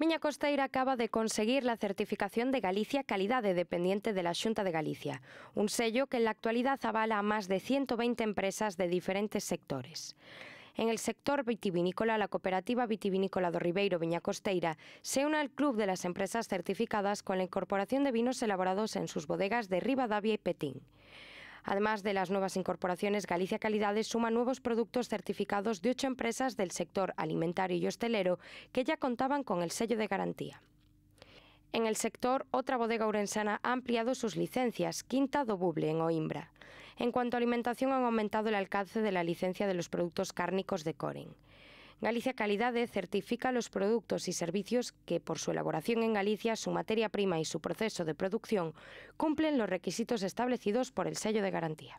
Miña Costeira acaba de conseguir la certificación de Galicia Calidad de Dependiente de la Xunta de Galicia, un sello que en la actualidad avala a más de 120 empresas de diferentes sectores. En el sector vitivinícola, la cooperativa vitivinícola do Ribeiro Viña Costeira se une al club de las empresas certificadas con la incorporación de vinos elaborados en sus bodegas de Rivadavia y Petín. Además de las nuevas incorporaciones, Galicia Calidades suma nuevos productos certificados de ocho empresas del sector alimentario y hostelero que ya contaban con el sello de garantía. En el sector, otra bodega urensana ha ampliado sus licencias, Quinta do Buble, en Oimbra. En cuanto a alimentación, han aumentado el alcance de la licencia de los productos cárnicos de Coren. Galicia Calidades certifica los productos y servicios que por su elaboración en Galicia, su materia prima y su proceso de producción cumplen los requisitos establecidos por el sello de garantía.